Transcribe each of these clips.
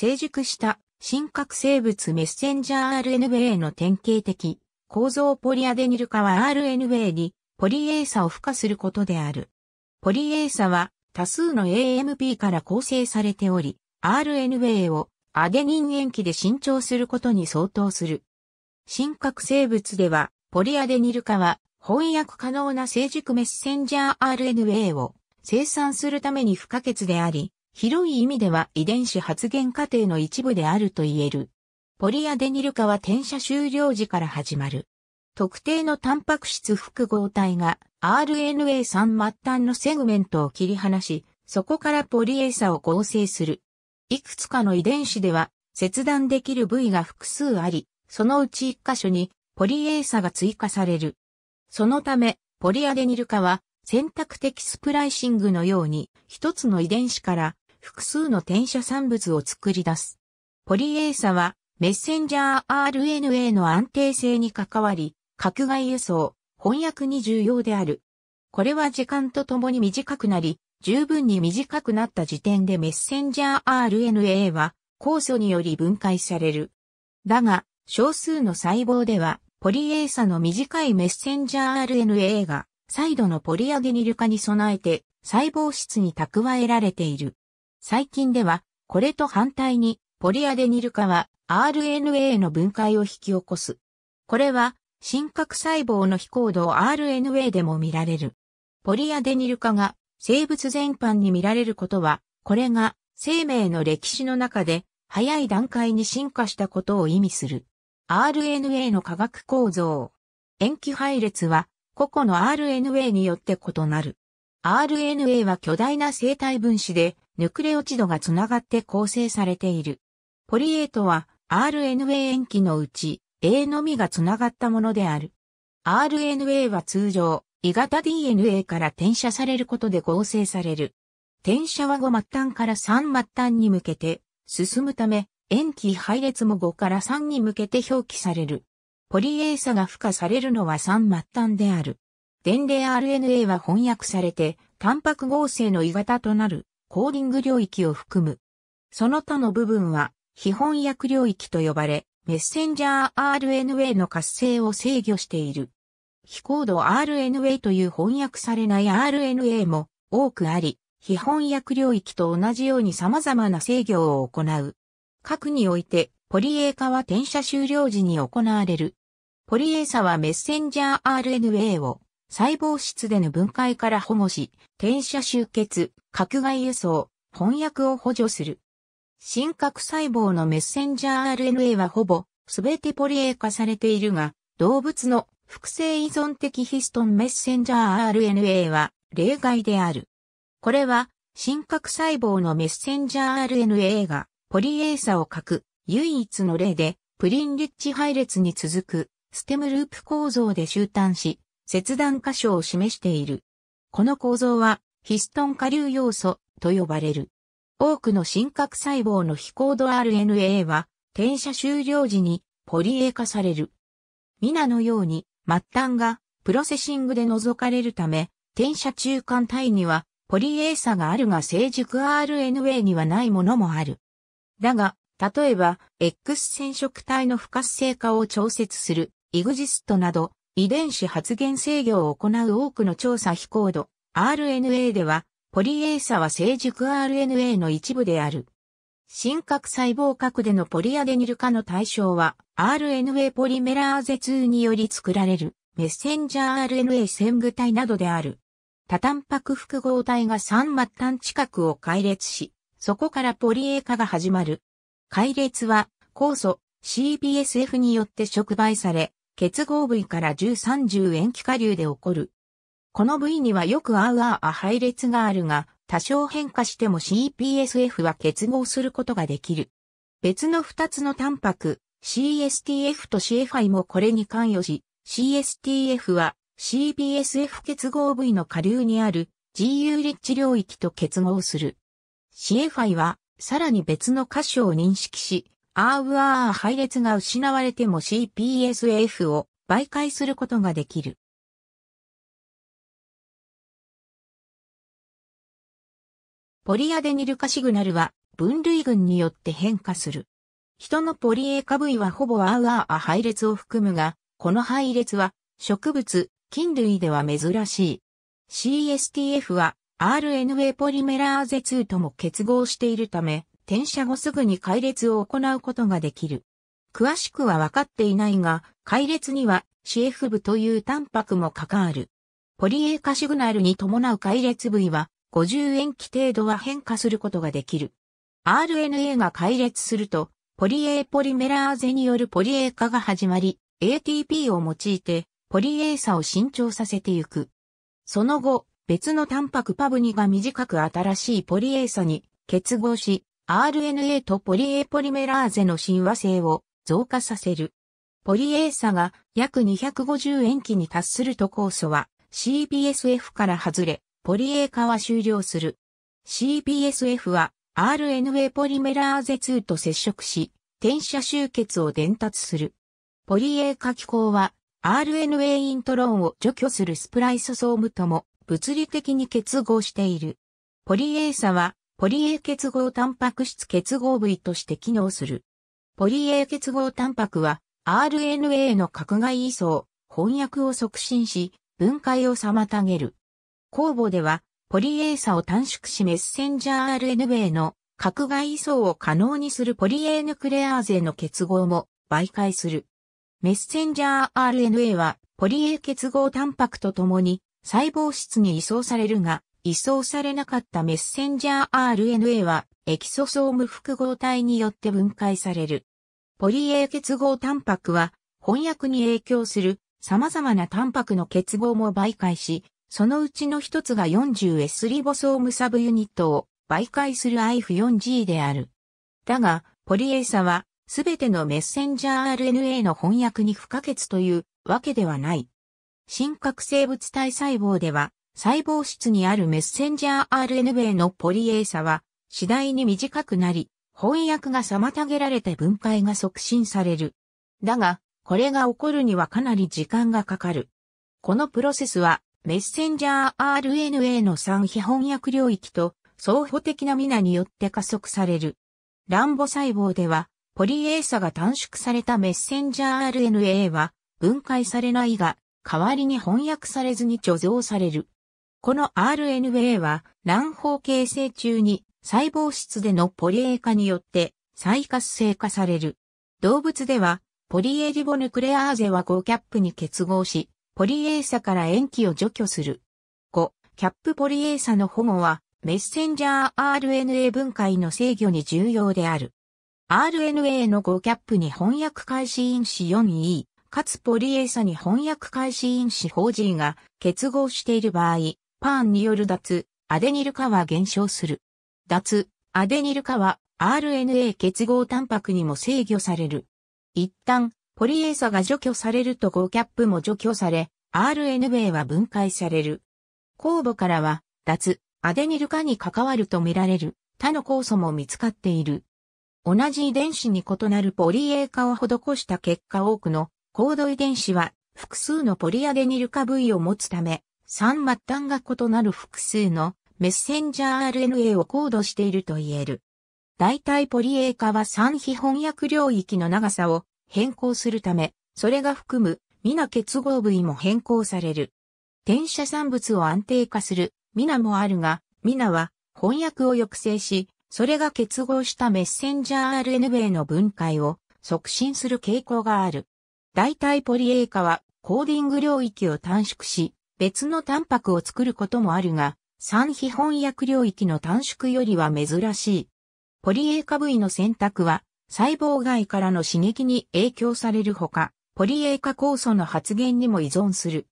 成熟した真核生物メッセンジャー RNA の典型的構造ポリアデニル化は RNA にポリエーサを付加することである。ポリエーサは多数の AMP から構成されており、RNA をアデニン塩基で伸長することに相当する。真核生物ではポリアデニル化は翻訳可能な成熟メッセンジャー RNA を生産するために不可欠であり、広い意味では遺伝子発現過程の一部であると言える。ポリアデニル化は転写終了時から始まる。特定のタンパク質複合体が RNA3 末端のセグメントを切り離し、そこからポリエーサを合成する。いくつかの遺伝子では切断できる部位が複数あり、そのうち一箇所にポリエーサが追加される。そのため、ポリアデニル化は選択的スプライシングのように一つの遺伝子から複数の転写産物を作り出す。ポリエーサはメッセンジャー RNA の安定性に関わり、格外輸送、翻訳に重要である。これは時間とともに短くなり、十分に短くなった時点でメッセンジャー RNA は酵素により分解される。だが、少数の細胞では、ポリエーサの短いメッセンジャー RNA が、再度のポリアゲニル化に備えて、細胞質に蓄えられている。最近では、これと反対に、ポリアデニル化は RNA の分解を引き起こす。これは、真核細胞の非行動 RNA でも見られる。ポリアデニル化が生物全般に見られることは、これが生命の歴史の中で早い段階に進化したことを意味する。RNA の化学構造。塩基配列は個々の RNA によって異なる。RNA は巨大な生体分子でヌクレオチドがつながって構成されている。ポリエイトは RNA 塩基のうち A のみがつながったものである。RNA は通常、異型 DNA から転写されることで合成される。転写は5末端から3末端に向けて進むため、塩基配列も5から3に向けて表記される。ポリエイサが付加されるのは3末端である。伝令 RNA は翻訳されて、タンパク合成の異型となる。コーディング領域を含む。その他の部分は、非翻訳領域と呼ばれ、メッセンジャー RNA の活性を制御している。非コード RNA という翻訳されない RNA も多くあり、非翻訳領域と同じように様々な制御を行う。核において、ポリエー化は転写終了時に行われる。ポリエーサはメッセンジャー RNA を細胞質での分解から保護し、転写集結、格外輸送、翻訳を補助する。真核細胞のメッセンジャー RNA はほぼ全てポリエ化されているが、動物の複製依存的ヒストンメッセンジャー RNA は例外である。これは、真核細胞のメッセンジャー RNA がポリエーサを欠く唯一の例で、プリンリッチ配列に続くステムループ構造で終端し、切断箇所を示している。この構造はヒストン下流要素と呼ばれる。多くの真核細胞の非コード RNA は転写終了時にポリ A 化される。ミナのように末端がプロセシングで除かれるため、転写中間体にはポリ A 差があるが成熟 RNA にはないものもある。だが、例えば、X 染色体の不活性化を調節する、イグジストなど、遺伝子発現制御を行う多くの調査非コード、RNA では、ポリエーサは成熟 RNA の一部である。真核細胞核でのポリアデニル化の対象は、RNA ポリメラーゼ2により作られる、メッセンジャー RNA 線具体などである。多タンパク複合体が3末端近くを解列し、そこからポリー化が始まる。解列は、酵素 CBSF によって触媒され、結合部位から13 0塩基下流で起こる。この部位にはよく rr アーア配列があるが、多少変化しても CPSF は結合することができる。別の2つのタンパク、CSTF と CFI もこれに関与し、CSTF は CPSF 結合部位の下流にある GU リッチ領域と結合する。CFI はさらに別の箇所を認識し、RR 配列が失われても CPSF を媒介することができる。ポリアデニル化シグナルは分類群によって変化する。人のポリエ化部位はほぼアウアーア配列を含むが、この配列は植物、菌類では珍しい。CSTF は RNA ポリメラーゼ2とも結合しているため、転写後すぐに解列を行うことができる。詳しくは分かっていないが、解列には CF 部というタンパクも関わる。ポリエ化シグナルに伴う解列部位は50塩基程度は変化することができる。RNA が解裂すると、ポリ A ポリメラーゼによるポリ A 化が始まり、ATP を用いて、ポリ A 差を伸長させていく。その後、別のタンパクパブニが短く新しいポリ A 差に結合し、RNA とポリ A ポリメラーゼの親和性を増加させる。ポリ A 差が約250塩基に達すると酵素は CBSF から外れ、ポリエー化は終了する。CPSF は RNA ポリメラーゼ2と接触し、転写集結を伝達する。ポリエー化機構は RNA イントロンを除去するスプライソソームとも物理的に結合している。ポリエーサはポリエー結合タンパク質結合部位として機能する。ポリエー結合タンパクは RNA の格外移送、翻訳を促進し、分解を妨げる。公募では、ポリエーサを短縮しメッセンジャー RN a の核外移送を可能にするポリエーヌクレアーゼの結合も媒介する。メッセンジャー RNA はポリー結合タンパクとともに細胞質に移送されるが、移送されなかったメッセンジャー RNA はエキソソーム複合体によって分解される。ポリー結合タンパクは翻訳に影響する様々なタンパクの結合も媒介し、そのうちの一つが 40S リボソームサブユニットを媒介する IF4G である。だが、ポリエイサは、すべてのメッセンジャー RNA の翻訳に不可欠というわけではない。真核生物体細胞では、細胞質にあるメッセンジャー RNA のポリエイサは、次第に短くなり、翻訳が妨げられて分解が促進される。だが、これが起こるにはかなり時間がかかる。このプロセスはメッセンジャー RNA の3非翻訳領域と相補的な皆によって加速される。乱母細胞では、ポリエーサが短縮されたメッセンジャー RNA は分解されないが、代わりに翻訳されずに貯蔵される。この RNA は卵胞形成中に細胞質でのポリー化によって再活性化される。動物ではポリエリボヌクレアーゼは5キャップに結合し、ポリエーサから塩基を除去する。5、キャップポリエーサの保護は、メッセンジャー RNA 分解の制御に重要である。RNA の5キャップに翻訳開始因子 4E、かつポリエーサに翻訳開始因子 4G が結合している場合、パーンによる脱、アデニル化は減少する。脱、アデニル化は RNA 結合タンパクにも制御される。一旦、ポリエーサが除去されると5キャップも除去され、RN 米は分解される。酵母からは、脱、アデニル化に関わるとみられる他の酵素も見つかっている。同じ遺伝子に異なるポリエー化を施した結果多くの高度遺伝子は複数のポリアデニル化部位を持つため、3末端が異なる複数のメッセンジャー RNA を高度していると言える。大体ポリエー化は3非翻訳領域の長さを変更するため、それが含む皆結合部位も変更される。転写産物を安定化する皆もあるが、皆は翻訳を抑制し、それが結合したメッセンジャー RNA 米の分解を促進する傾向がある。代替ポリ A 化はコーディング領域を短縮し、別のタンパクを作ることもあるが、三非翻訳領域の短縮よりは珍しい。ポリ A 化部位の選択は細胞外からの刺激に影響されるほか、ポリエイ化酵素の発現にも依存する。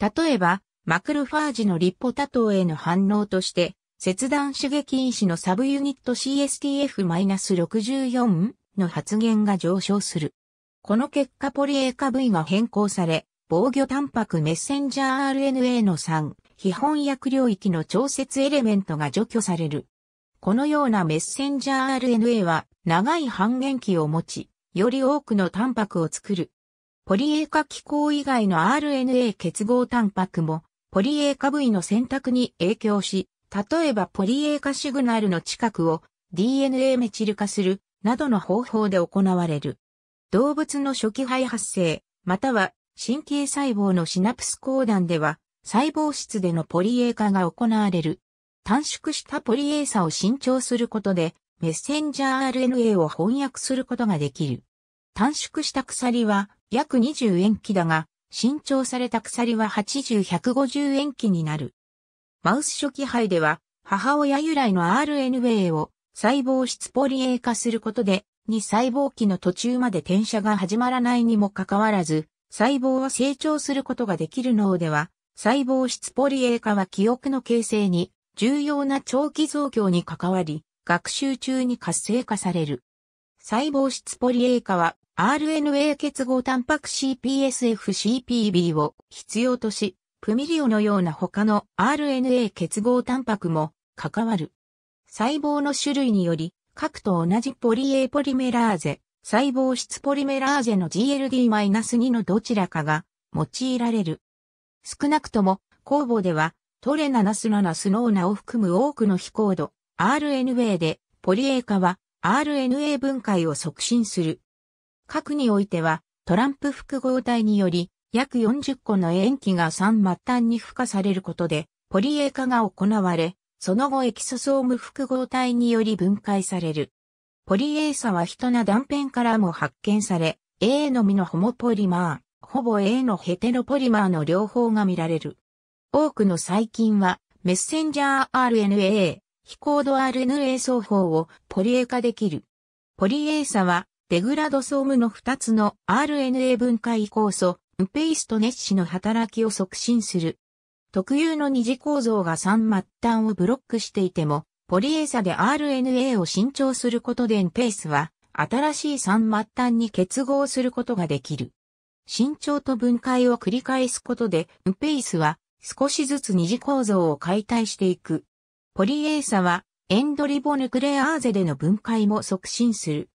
例えば、マクロファージのリポ多トへの反応として、切断刺激因子のサブユニット CSTF-64 の発現が上昇する。この結果ポリエイ化部位が変更され、防御タンパクメッセンジャー RNA の3、基本薬領域の調節エレメントが除去される。このようなメッセンジャー RNA は長い半減期を持ち、より多くのタンパクを作る。ポリ A カ機構以外の RNA 結合タンパクも、ポリ A カ部位の選択に影響し、例えばポリ A カシグナルの近くを DNA メチル化するなどの方法で行われる。動物の初期肺発生、または神経細胞のシナプス講談では、細胞質でのポリ A カが行われる。短縮したポリエーサを新調することで、メッセンジャー RNA を翻訳することができる。短縮した鎖は約20塩基だが、新調された鎖は80-150塩基になる。マウス初期杯では、母親由来の RNA を細胞質ポリエー化することで、2細胞期の途中まで転写が始まらないにもかかわらず、細胞は成長することができる脳では、細胞質ポリエー化は記憶の形成に重要な長期増強に関わり、学習中に活性化される。細胞質ポリ A 化は RNA 結合タンパク CPSFCPB を必要とし、プミリオのような他の RNA 結合タンパクも関わる。細胞の種類により、核と同じポリ A ポリメラーゼ、細胞質ポリメラーゼの GLD-2 のどちらかが用いられる。少なくとも、酵母ではトレナナスナナスノーナを含む多くの非コード、RNA で、ポリ A 化は RNA 分解を促進する。核においては、トランプ複合体により、約40個の塩基が3末端に付加されることで、ポリ A 化が行われ、その後エキソソーム複合体により分解される。ポリ A 差は人な断片からも発見され、A のみのホモポリマー、ほぼ A のヘテロポリマーの両方が見られる。多くの細菌は、メッセンジャー RNA、非コード RNA 双方をポリエ化できる。ポリエーサは、デグラドソームの2つの RNA 分解酵素、ウペイストネッシの働きを促進する。特有の二次構造が3末端をブロックしていても、ポリエーサで RNA を伸長することでンペースは、新しい3末端に結合することができる。伸長と分解を繰り返すことで、ウペイスは少しずつ二次構造を解体していく。ポリエーサはエンドリボヌクレアーゼでの分解も促進する。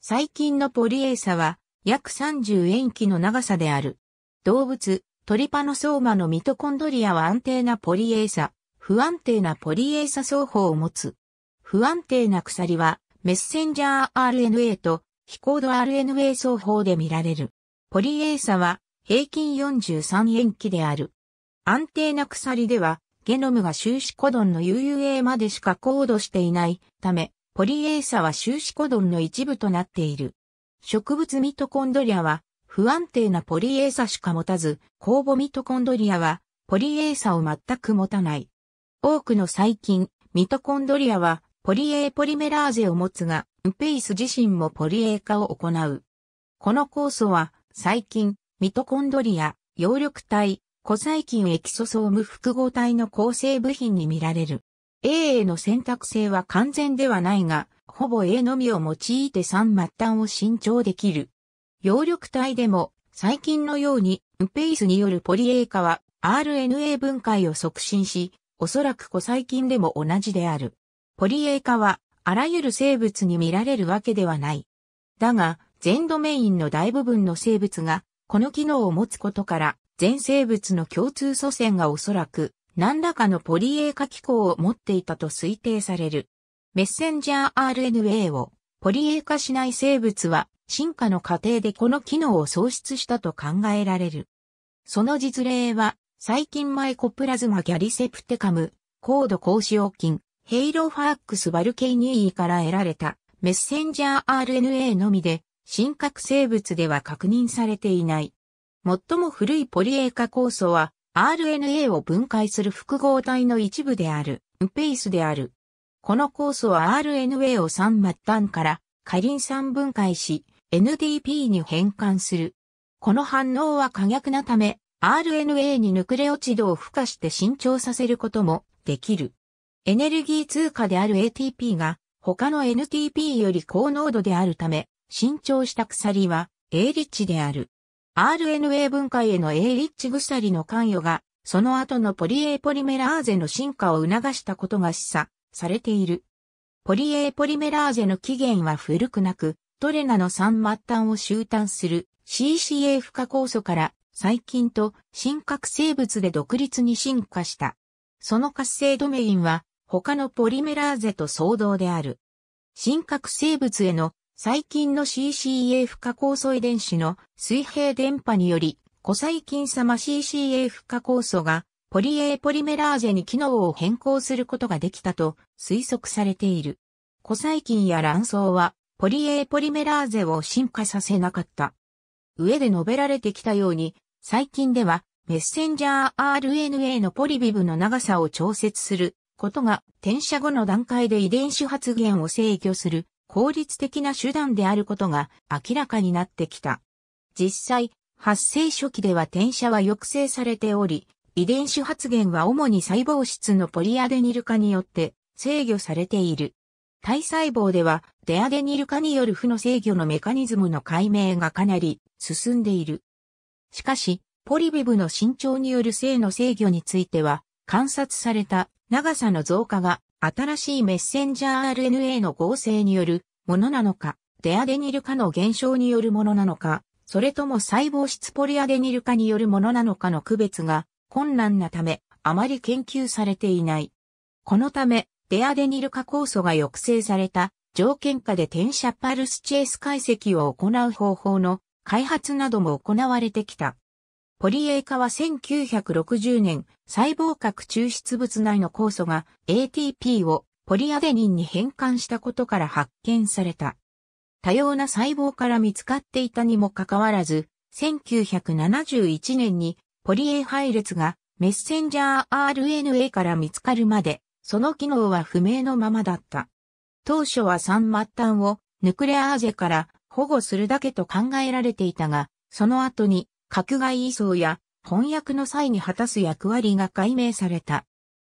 最近のポリエーサは約30塩基の長さである。動物、トリパノソーマのミトコンドリアは安定なポリエーサ、不安定なポリエーサ双方を持つ。不安定な鎖はメッセンジャー RNA と非コード RNA 双方で見られる。ポリエーサは平均43塩基である。安定な鎖では、ゲノムが終止コドンの UUA までしかコードしていないため、ポリエーサは終止コドンの一部となっている。植物ミトコンドリアは不安定なポリエーサしか持たず、酵母ミトコンドリアはポリエーサを全く持たない。多くの細菌、ミトコンドリアはポリエーポリメラーゼを持つが、ウペイス自身もポリエー化を行う。この酵素は細菌、ミトコンドリア、葉緑体、古細菌エキソソーム複合体の構成部品に見られる。A a の選択性は完全ではないが、ほぼ A のみを用いて3末端を伸長できる。葉緑体でも、細菌のように、ウペイスによるポリ A 化は RNA 分解を促進し、おそらく古細菌でも同じである。ポリ A 化は、あらゆる生物に見られるわけではない。だが、全ドメインの大部分の生物が、この機能を持つことから、全生物の共通祖先がおそらく何らかのポリエー化機構を持っていたと推定される。メッセンジャー RNA をポリエー化しない生物は進化の過程でこの機能を喪失したと考えられる。その実例は、細菌マイコプラズマギャリセプテカム、高度高使用菌、ヘイロファックスバルケイニーから得られたメッセンジャー RNA のみで、真核生物では確認されていない。最も古いポリエイ化酵素は RNA を分解する複合体の一部である、ウペイスである。この酵素は RNA を3末端からカリン酸分解し、NDP に変換する。この反応は可逆なため、RNA にヌクレオチドを付加して伸長させることもできる。エネルギー通貨である ATP が他の NTP より高濃度であるため、伸長した鎖は A リッチである。RNA 分解への A リッチ鎖の関与が、その後のポリ A ポリメラーゼの進化を促したことが示唆されている。ポリ A ポリメラーゼの起源は古くなく、トレナの3末端を終端する CCA 不可酵素から細菌と真核生物で独立に進化した。その活性ドメインは他のポリメラーゼと相同である。真核生物への細菌の CCAF 加酵素遺伝子の水平電波により、古細菌様 CCAF 加酵素がポリ A ポリメラーゼに機能を変更することができたと推測されている。古細菌や卵巣はポリ A ポリメラーゼを進化させなかった。上で述べられてきたように、最近ではメッセンジャー RNA のポリビブの長さを調節することが転写後の段階で遺伝子発現を制御する効率的な手段であることが明らかになってきた。実際、発生初期では転写は抑制されており、遺伝子発現は主に細胞質のポリアデニル化によって制御されている。体細胞ではデアデニル化による負の制御のメカニズムの解明がかなり進んでいる。しかし、ポリビブの伸長による性の制御については、観察された長さの増加が新しいメッセンジャー RNA の合成によるものなのか、デアデニル化の減少によるものなのか、それとも細胞質ポリアデニル化によるものなのかの区別が困難なため、あまり研究されていない。このため、デアデニル化酵素が抑制された条件下で転写パルスチェイス解析を行う方法の開発なども行われてきた。ポリエイ化は1960年、細胞核抽出物内の酵素が ATP をポリアデニンに変換したことから発見された。多様な細胞から見つかっていたにもかかわらず、1971年にポリイ配列がメッセンジャー RNA から見つかるまで、その機能は不明のままだった。当初は三末端をヌクレアーゼから保護するだけと考えられていたが、その後に格外移送や翻訳の際に果たす役割が解明された。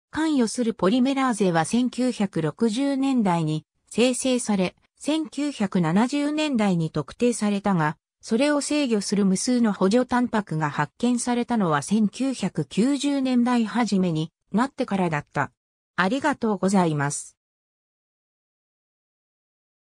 関与するポリメラーゼは1960年代に生成され、1970年代に特定されたが、それを制御する無数の補助タンパクが発見されたのは1990年代初めになってからだった。ありがとうございます。